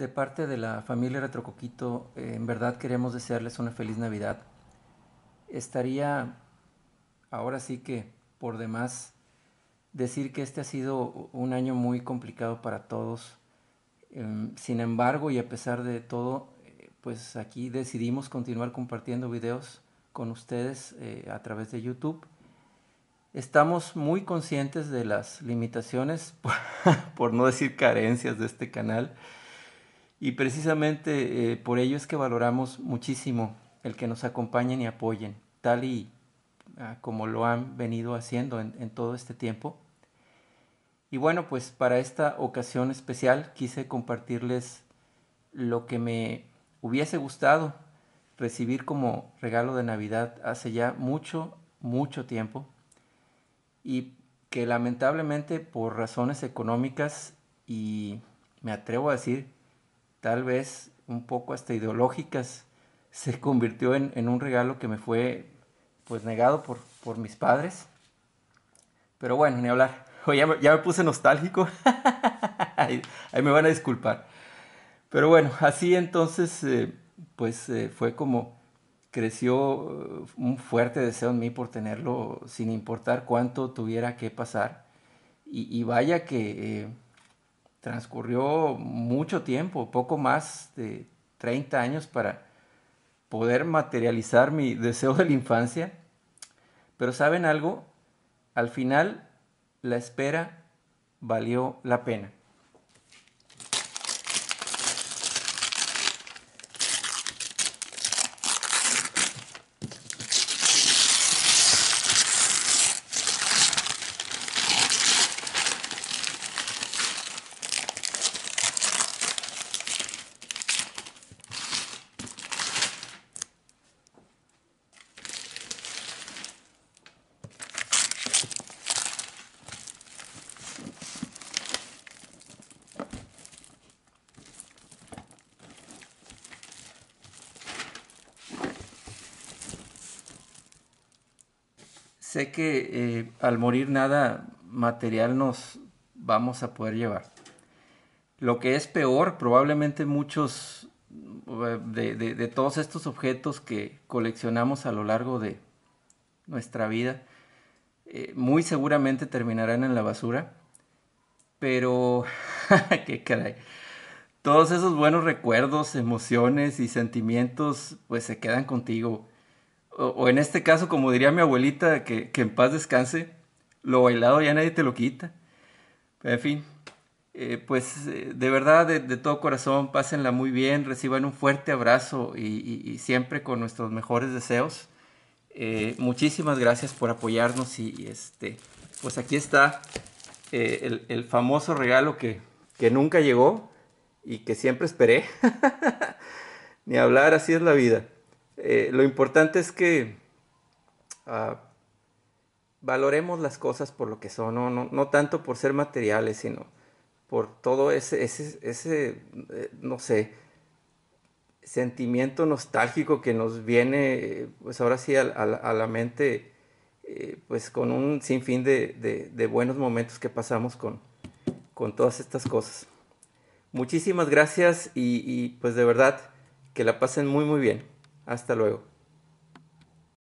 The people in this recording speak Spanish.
de parte de la familia Retrocoquito, eh, en verdad queremos desearles una feliz Navidad. Estaría ahora sí que por demás decir que este ha sido un año muy complicado para todos. Em, sin embargo, y a pesar de todo, pues aquí decidimos continuar compartiendo videos con ustedes eh, a través de YouTube. Estamos muy conscientes de las limitaciones, por no decir carencias de este canal y precisamente eh, por ello es que valoramos muchísimo el que nos acompañen y apoyen, tal y ah, como lo han venido haciendo en todo este tiempo. Y bueno, pues para esta ocasión especial quise compartirles lo que me hubiese gustado recibir como regalo de Navidad hace ya mucho, mucho tiempo y que lamentablemente por razones económicas y me atrevo a decir tal vez un poco hasta ideológicas, se convirtió en, un regalo que me fue pues negado por, por mis padres. Pero bueno, ni hablar. O ya, me, puse nostálgico. ahí, me van a disculpar. Pero bueno, así entonces, eh, pues eh, fue como creció eh, un fuerte deseo en mí por tenerlo sin importar cuánto tuviera que pasar. Y, vaya que transcurrió mucho tiempo, poco más de 30 años para poder materializar mi deseo de la infancia. Pero ¿saben algo? Al final la espera valió la pena. sé que eh, al morir nada material nos vamos a poder llevar. Lo que es peor, probablemente muchos eh, de, todos estos objetos que coleccionamos a lo largo de nuestra vida, eh, muy seguramente terminarán en la basura. Pero, qué caray. Todos esos buenos recuerdos, emociones y sentimientos, pues se quedan contigo o, en este caso, como diría mi abuelita, que, en paz descanse, lo bailado ya nadie te lo quita. En fin, eh, pues eh, de verdad, de, todo corazón, pásenla muy bien, reciban un fuerte abrazo y, siempre con nuestros mejores deseos. Eh, muchísimas gracias por apoyarnos y, este, pues aquí está el, famoso regalo que, que nunca llegó y que siempre esperé. Ni hablar, así es la vida. Eh, lo importante es que ah, valoremos las cosas por lo que son, no, no, tanto por ser materiales, sino por todo ese, ese, ese eh, no sé, sentimiento nostálgico que nos viene, pues ahora sí, a, la mente, eh, pues con un sinfín de, buenos momentos que pasamos con, todas estas cosas. Muchísimas gracias y pues de verdad que la pasen muy muy bien. Hasta luego.